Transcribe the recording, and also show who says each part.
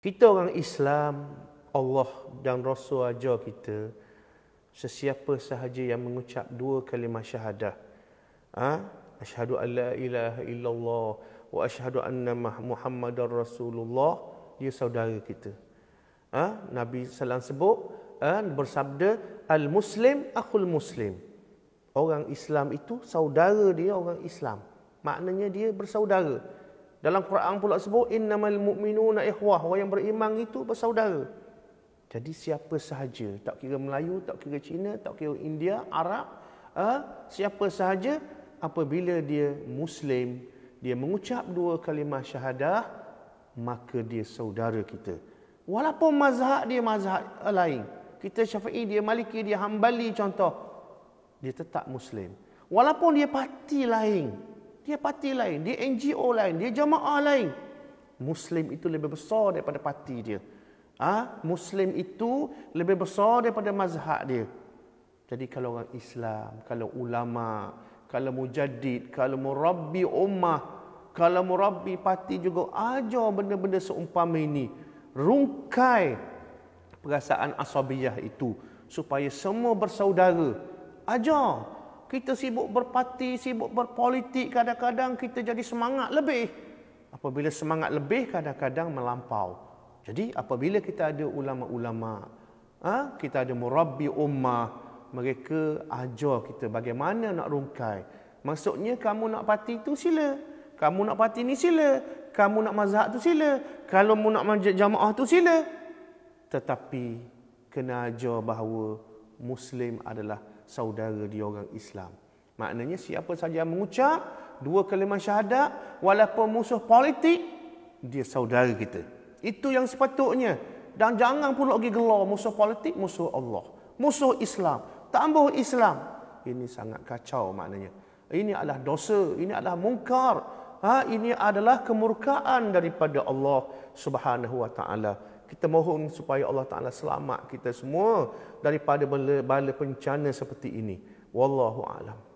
Speaker 1: Kita orang Islam, Allah dan Rasul ajar kita sesiapa sahaja yang mengucap dua kalimah syahadah. Ha? Asyhadu an la ilaha illallah wa asyhadu anna muhammadar rasulullah dia saudara kita. Ha? Nabi salam sebut dan ha? bersabda al muslim akul muslim. Orang Islam itu saudara dia orang Islam. Maknanya dia bersaudara. Dalam Quran pula sebut innamal mu'minuna ikhwah, orang yang beriman itu bersaudara. Jadi siapa sahaja, tak kira Melayu, tak kira Cina, tak kira India, Arab, uh, siapa sahaja apabila dia muslim, dia mengucap dua kalimah syahadah, maka dia saudara kita. Walaupun mazhab dia mazhab lain. Kita Syafi'i, dia Maliki, dia Hambali contoh. Dia tetap muslim. Walaupun dia parti lain, dia parti lain, dia NGO lain, dia jamaah lain. Muslim itu lebih besar daripada parti dia. Ah, ha? Muslim itu lebih besar daripada mazhab dia. Jadi kalau orang Islam, kalau ulama, kalau mujadid, kalau murabbi ummah, kalau murabbi parti juga ajar benda-benda seumpama ini. Rungkai perasaan asabiyah itu supaya semua bersaudara. Ajar kita sibuk berparti, sibuk berpolitik, kadang-kadang kita jadi semangat lebih. Apabila semangat lebih, kadang-kadang melampau. Jadi apabila kita ada ulama-ulama, ha, kita ada murabbi ummah, mereka ajar kita bagaimana nak rungkai. Maksudnya kamu nak parti itu sila. Kamu nak parti ni sila. Kamu nak mazhab itu sila. Kalau mu nak majlis jamaah itu sila. Tetapi kena ajar bahawa Muslim adalah saudara dia orang Islam. Maknanya siapa saja mengucap dua kalimah syahadat walaupun musuh politik dia saudara kita. Itu yang sepatutnya. Dan jangan pula lagi gelar musuh politik, musuh Allah. Musuh Islam. Tambah Islam. Ini sangat kacau maknanya. Ini adalah dosa. Ini adalah mungkar. Ha, ini adalah kemurkaan daripada Allah subhanahu wa ta'ala kita mohon supaya Allah Taala selamat kita semua daripada bala bencana seperti ini wallahu alam